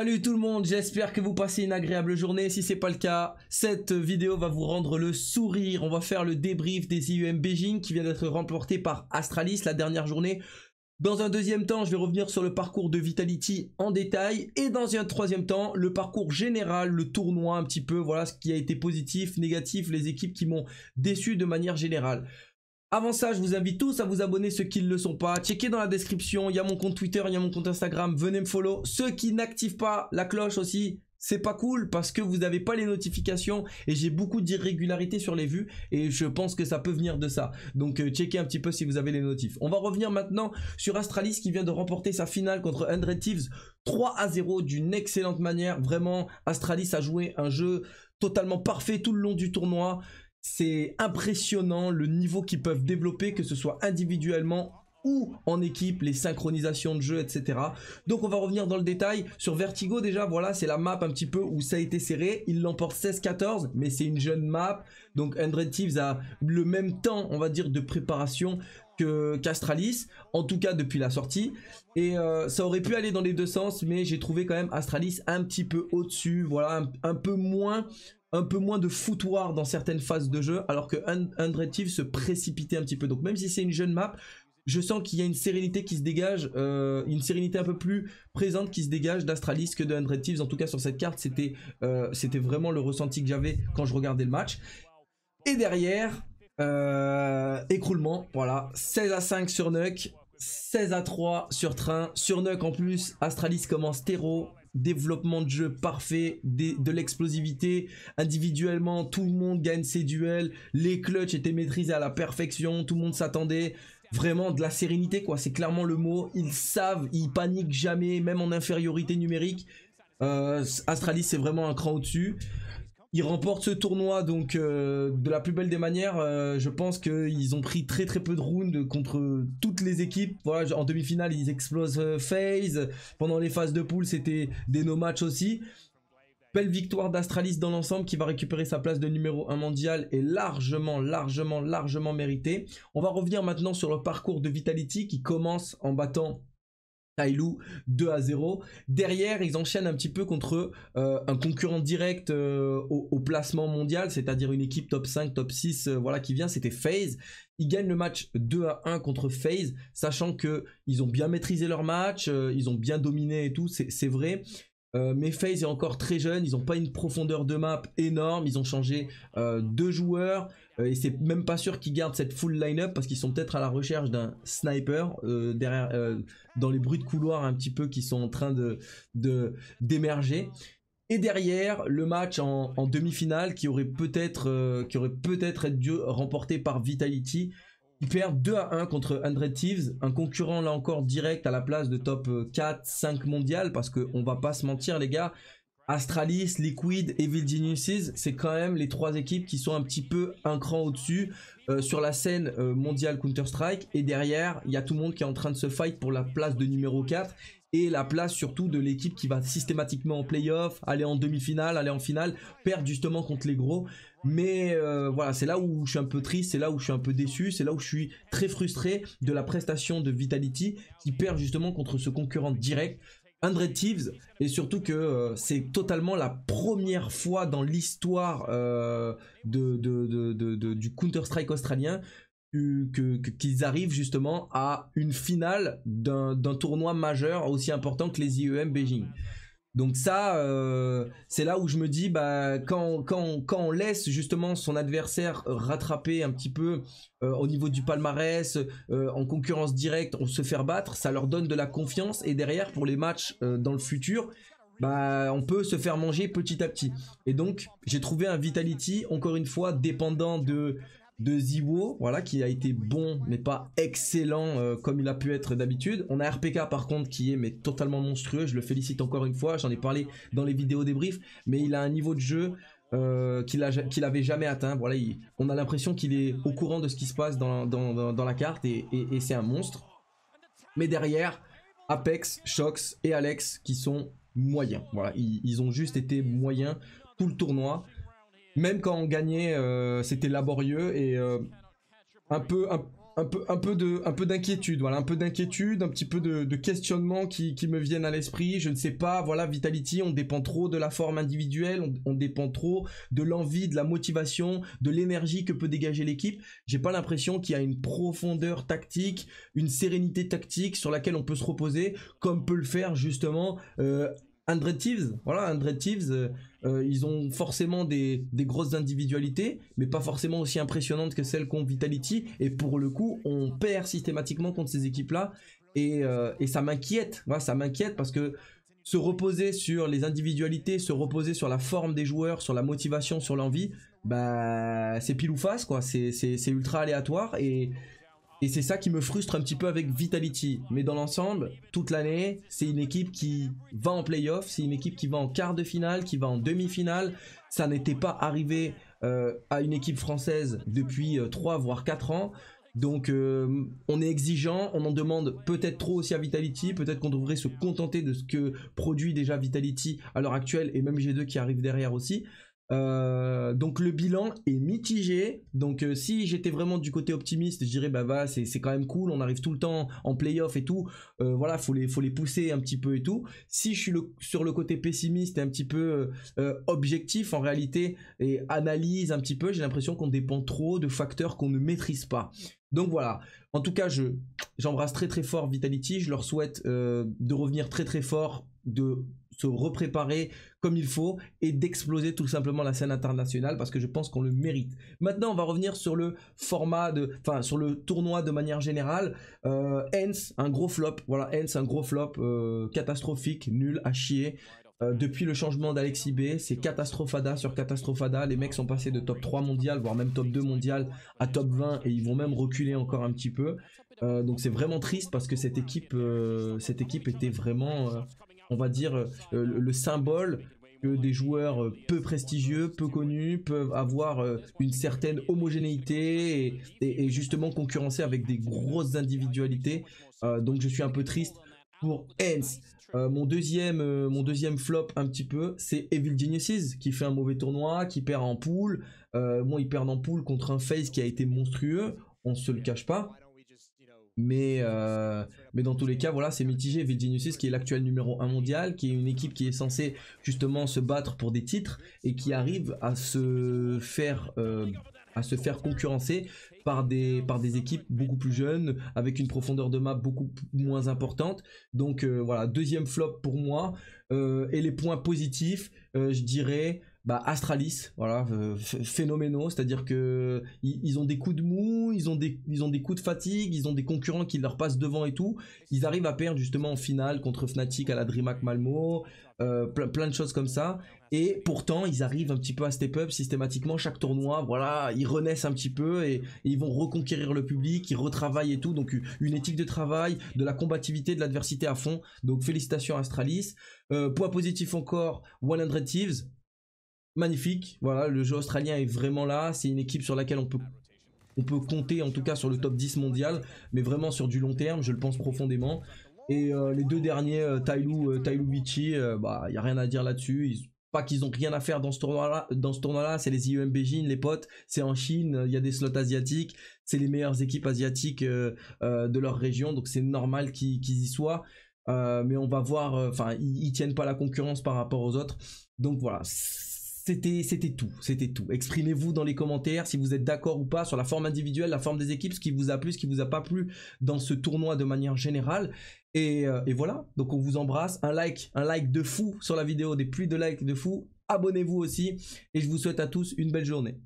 Salut tout le monde, j'espère que vous passez une agréable journée. Si ce n'est pas le cas, cette vidéo va vous rendre le sourire. On va faire le débrief des IUM Beijing qui vient d'être remporté par Astralis la dernière journée. Dans un deuxième temps, je vais revenir sur le parcours de Vitality en détail. Et dans un troisième temps, le parcours général, le tournoi un petit peu, voilà ce qui a été positif, négatif, les équipes qui m'ont déçu de manière générale. Avant ça, je vous invite tous à vous abonner ceux qui ne le sont pas. Checkez dans la description, il y a mon compte Twitter, il y a mon compte Instagram, venez me follow. Ceux qui n'activent pas la cloche aussi, c'est pas cool parce que vous n'avez pas les notifications et j'ai beaucoup d'irrégularités sur les vues et je pense que ça peut venir de ça. Donc euh, checkez un petit peu si vous avez les notifs. On va revenir maintenant sur Astralis qui vient de remporter sa finale contre andre Thieves 3 à 0 d'une excellente manière. Vraiment, Astralis a joué un jeu totalement parfait tout le long du tournoi. C'est impressionnant le niveau qu'ils peuvent développer, que ce soit individuellement ou en équipe, les synchronisations de jeu, etc. Donc on va revenir dans le détail. Sur Vertigo déjà, voilà, c'est la map un petit peu où ça a été serré. Il l'emporte 16-14, mais c'est une jeune map. Donc andre Thieves a le même temps, on va dire, de préparation qu'Astralis, en tout cas depuis la sortie. Et euh, ça aurait pu aller dans les deux sens, mais j'ai trouvé quand même Astralis un petit peu au-dessus, voilà, un, peu moins un peu moins de foutoir dans certaines phases de jeu, alors que Undead se précipitait un petit peu. Donc même si c'est une jeune map, je sens qu'il y a une sérénité qui se dégage, euh, une sérénité un peu plus présente qui se dégage d'Astralis que de En tout cas, sur cette carte, euh, c'était vraiment le ressenti que j'avais quand je regardais le match. Et derrière, euh, écroulement, voilà. 16 à 5 sur Nuck, 16 à 3 sur Train. Sur Nuck en plus, Astralis commence terreau. Développement de jeu parfait, de l'explosivité. Individuellement, tout le monde gagne ses duels. Les clutches étaient maîtrisés à la perfection. Tout le monde s'attendait vraiment de la sérénité quoi, c'est clairement le mot, ils savent, ils paniquent jamais, même en infériorité numérique, euh, Astralis c'est vraiment un cran au-dessus, ils remportent ce tournoi donc euh, de la plus belle des manières. Euh, je pense qu'ils ont pris très très peu de rounds contre toutes les équipes. Voilà, en demi-finale ils explosent phase. Euh, Pendant les phases de poule c'était des no match aussi. Belle victoire d'Astralis dans l'ensemble qui va récupérer sa place de numéro 1 mondial et largement, largement, largement méritée. On va revenir maintenant sur le parcours de Vitality qui commence en battant Tailou 2 à 0. Derrière, ils enchaînent un petit peu contre euh, un concurrent direct euh, au, placement mondial, c'est-à-dire une équipe top 5, top 6, euh, voilà, qui vient, c'était FaZe. Ils gagnent le match 2 à 1 contre FaZe, sachant que ils ont bien maîtrisé leur match, ils ont bien dominé et tout, c'est vrai, euh, mais FaZe est encore très jeune, ils n'ont pas une profondeur de map énorme, ils ont changé euh, deux joueurs, euh, et c'est même pas sûr qu'ils gardent cette full line-up parce qu'ils sont peut-être à la recherche d'un sniper derrière, dans les bruits de couloir un petit peu qui sont en train d'émerger. De, et derrière, le match en, demi-finale qui aurait peut-être -être remporté par Vitality, il perd 2 à 1 contre 100 Thieves, un concurrent là encore direct à la place de top 4, euh, 5 mondial, parce qu'on va pas se mentir les gars, Astralis, Liquid, et Geniuses, c'est quand même les trois équipes qui sont un petit peu un cran au-dessus euh, sur la scène euh, mondiale Counter-Strike. Et derrière, il y a tout le monde qui est en train de se fight pour la place de numéro 4 et la place surtout de l'équipe qui va systématiquement en playoff, aller en demi-finale, aller en finale, perdre justement contre les gros. Mais euh, voilà, c'est là où je suis un peu triste, c'est là où je suis un peu déçu, c'est là où je suis très frustré de la prestation de Vitality qui perd justement contre ce concurrent direct. André Thieves, et surtout que euh, c'est totalement la première fois dans l'histoire euh, de, de, du Counter-Strike australien euh, qu'ils arrivent justement à une finale d'un tournoi majeur aussi important que les IEM Beijing. Donc ça, euh, c'est là où je me dis, bah, quand, quand, quand, on laisse justement son adversaire rattraper un petit peu euh, au niveau du palmarès, en concurrence directe, on se faire battre, ça leur donne de la confiance et derrière pour les matchs dans le futur, bah, on peut se faire manger petit à petit. Et donc, j'ai trouvé un Vitality, encore une fois, dépendant de, de Ziwo, voilà, qui a été bon mais pas excellent euh, comme il a pu être d'habitude. On a RPK par contre qui est mais totalement monstrueux, je le félicite encore une fois, j'en ai parlé dans les vidéos débriefs, mais il a un niveau de jeu euh, qu'il n'avait avait jamais atteint. Voilà, on a l'impression qu'il est au courant de ce qui se passe dans, la carte et, c'est un monstre. Mais derrière, Apex, Shox et Alex qui sont moyens. Voilà, ils ont juste été moyens tout le tournoi même quand on gagnait, euh, c'était laborieux et euh, un peu, un, peu, un peu de, un peu d'inquiétude, voilà, un peu d'inquiétude, un petit peu de, questionnement qui, me viennent à l'esprit. Je ne sais pas, voilà, Vitality, on dépend trop de la forme individuelle, on, dépend trop de l'envie, de la motivation, de l'énergie que peut dégager l'équipe. J'ai pas l'impression qu'il y a une profondeur tactique, une sérénité tactique sur laquelle on peut se reposer, comme peut le faire justement. Euh, Andre Thieves, voilà, Andre euh, euh, ils ont forcément des, des, grosses individualités, mais pas forcément aussi impressionnantes que celles qu'ont Vitality. Et pour le coup, on perd systématiquement contre ces équipes-là. Et, euh, et, ça m'inquiète, voilà, ça m'inquiète parce que se reposer sur les individualités, se reposer sur la forme des joueurs, sur la motivation, sur l'envie, bah, c'est pile ou face, quoi. C'est ultra aléatoire. Et et c'est ça qui me frustre un petit peu avec Vitality. Mais dans l'ensemble, toute l'année, c'est une équipe qui va en playoff, c'est une équipe qui va en quart de finale, qui va en demi-finale. Ça n'était pas arrivé euh, à une équipe française depuis euh, trois 3 voire 4 ans. Donc euh, on est exigeant, on en demande peut-être trop aussi à Vitality, peut-être qu'on devrait se contenter de ce que produit déjà Vitality à l'heure actuelle et même G2 qui arrive derrière aussi. Euh, donc le bilan est mitigé. Donc euh, si j'étais vraiment du côté optimiste, je dirais bah va c'est quand même cool, on arrive tout le temps en playoff et tout. Euh, voilà, faut les, faut les pousser un petit peu et tout. Si je suis sur le côté pessimiste et un petit peu objectif en réalité et analyse un petit peu, j'ai l'impression qu'on dépend trop de facteurs qu'on ne maîtrise pas. Donc voilà, en tout cas, je j'embrasse très très fort Vitality, je leur souhaite euh, de revenir très très fort, de se repréparer comme il faut et d'exploser tout simplement la scène internationale parce que je pense qu'on le mérite. Maintenant, on va revenir sur le format de, enfin sur le tournoi de manière générale. Euh, un gros flop, voilà, Ence un gros flop euh, catastrophique, nul à chier. Euh, depuis le changement d'Alexis B, c'est catastrophada sur catastrophada. Les mecs sont passés de top 3 mondial, voire même top 2 mondial, à top 20 et ils vont même reculer encore un petit peu. Euh, donc c'est vraiment triste parce que cette équipe, euh, cette équipe était vraiment, on va dire, le, symbole que des joueurs peu prestigieux, peu connus, peuvent avoir une certaine homogénéité et, et justement concurrencer avec des grosses individualités. donc je suis un peu triste pour Hans, euh, mon, deuxième, euh, mon deuxième flop un petit peu, c'est Evil Geniuses qui fait un mauvais tournoi, qui perd en poule. Euh, bon, ils perdent en poule contre un face qui a été monstrueux, on ne se le cache pas. Mais, mais dans tous les cas, voilà, c'est mitigé. Evil Geniuses qui est l'actuel numéro 1 mondial, qui est une équipe qui est censée justement se battre pour des titres et qui arrive à se faire à se faire concurrencer par des, par des équipes beaucoup plus jeunes, avec une profondeur de map beaucoup moins importante. Donc euh, voilà, deuxième flop pour moi. Euh, et les points positifs, euh, je dirais bah, Astralis, voilà, euh, phénoménaux, c'est-à-dire que ils, ont des coups de mou, ils ont des, ils ont des coups de fatigue, ils ont des concurrents qui leur passent devant et tout. Ils arrivent à perdre justement en finale contre Fnatic à la DreamHack Malmo, euh, plein, de choses comme ça. Et pourtant, ils arrivent un petit peu à step up systématiquement chaque tournoi. Voilà, ils renaissent un petit peu et, ils vont reconquérir le public, ils retravaillent et tout. Donc une éthique de travail, de la combativité, de l'adversité à fond. Donc félicitations Astralis. Euh, poids positif encore, 100 Thieves magnifique. Voilà, le jeu australien est vraiment là. C'est une équipe sur laquelle on peut, on peut compter, en tout cas sur le top 10 mondial, mais vraiment sur du long terme, je le pense profondément. Et euh, les deux derniers, euh, Tailou, Bichi, euh, euh, bah, il n'y a rien à dire là-dessus. Pas qu'ils ont rien à faire dans ce tournoi-là, dans ce tournoi-là, c'est les IEM Beijing, les potes, c'est en Chine, il y a des slots asiatiques, c'est les meilleures équipes asiatiques de leur région, donc c'est normal qu'ils y soient. mais on va voir, enfin, ils, ils tiennent pas la concurrence par rapport aux autres. Donc voilà, c'était tout, c'était tout. Exprimez-vous dans les commentaires si vous êtes d'accord ou pas sur la forme individuelle, la forme des équipes, ce qui vous a plu, ce qui vous a pas plu dans ce tournoi de manière générale. Et, euh, et voilà, donc on vous embrasse. Un like, un like de fou sur la vidéo, des pluies de likes de fou. Abonnez-vous aussi et je vous souhaite à tous une belle journée.